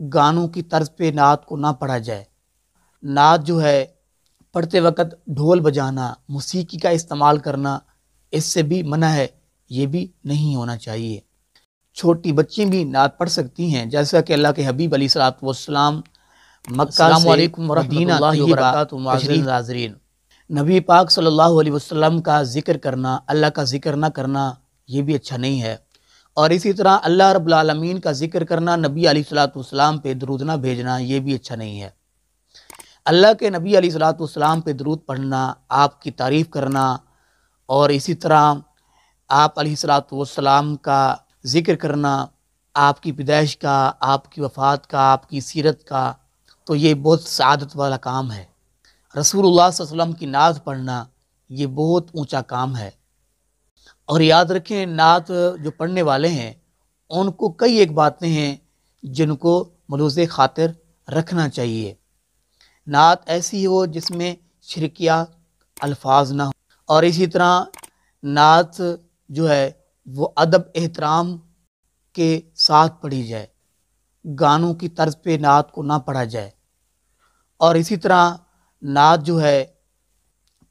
गानों की तर्ज पे नात को ना पढ़ा जाए नात जो है पढ़ते वक्त ढोल बजाना मौसीकी का इस्तेमाल करना इससे भी मना है ये भी नहीं होना चाहिए छोटी बच्ची भी नात पढ़ सकती हैं जैसा कि अल्लाह के हबीब अली सलाम नबी पाक सल्लल्लाहु अलैहि वसल्लम का ज़िक्र करना अल्लाह का ज़िक्र ना करना ये भी अच्छा नहीं है और इसी तरह अल्लाह रबालमीन का जिक्र करना नबी अलीसलाम पर दरुदना भेजना ये भी अच्छा नहीं है अल्लाह के नबी अलीसलाम पर दरूद पढ़ना आपकी तारीफ़ करना और इसी तरह आप अलीसलाम का ज़िक्र करना आपकी पैदाइश का आपकी वफ़ात का आपकी सीरत का तो ये बहुत सदत वाला काम है रसूल वसम की नाज पढ़ना ये बहुत ऊँचा काम है और याद रखें नात जो पढ़ने वाले हैं उनको कई एक बातें हैं जिनको मलूज़ खातिर रखना चाहिए नात ऐसी हो जिसमें शरकिया अल्फाज ना हो और इसी तरह नात जो है वो अदब एहतराम के साथ पढ़ी जाए गानों की तर्ज पे नात को ना पढ़ा जाए और इसी तरह नात जो है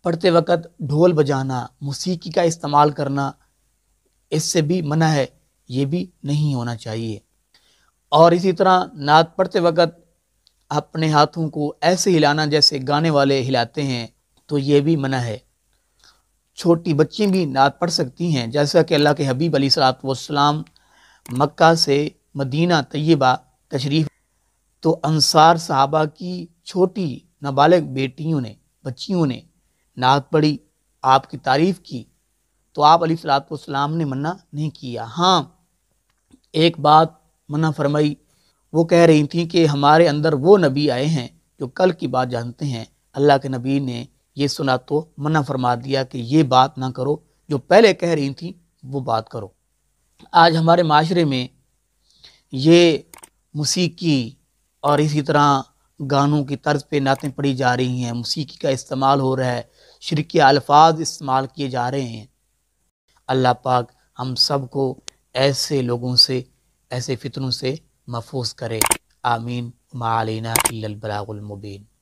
पढ़ते वक्त ढोल बजाना मौसीकी का इस्तेमाल करना इससे भी मना है ये भी नहीं होना चाहिए और इसी तरह नात पढ़ते वक्त अपने हाथों को ऐसे हिलाना जैसे गाने वाले हिलाते हैं तो ये भी मना है छोटी बच्ची भी नात पढ़ सकती हैं जैसा कि अल्लाह के हबीब अली सलाम मक्का से मदीना तय्यबा तशरीफ़ तो अंसार साहबा की छोटी नाबालग बेटियों ने बच्चियों ने नात पढ़ी आपकी तारीफ़ की तो आप अली सलाम ने मना नहीं किया हाँ एक बात मना फरमाई वो कह रही थी कि हमारे अंदर वो नबी आए हैं जो कल की बात जानते हैं अल्लाह के नबी ने ये सुना तो मना फरमा दिया कि ये बात ना करो जो पहले कह रही थी वो बात करो आज हमारे माशरे में ये मौसीकी और इसी तरह गानों की तर्ज पे नातें पढ़ी जा रही हैं मौसीकी का इस्तेमाल हो रहा है शिरक के अल्फाज इस्तेमाल किए जा रहे हैं अल्लाह पाक हम सब को ऐसे लोगों से ऐसे फितरों से महफूज करे आमीन मालीना इल्लबलामुबीन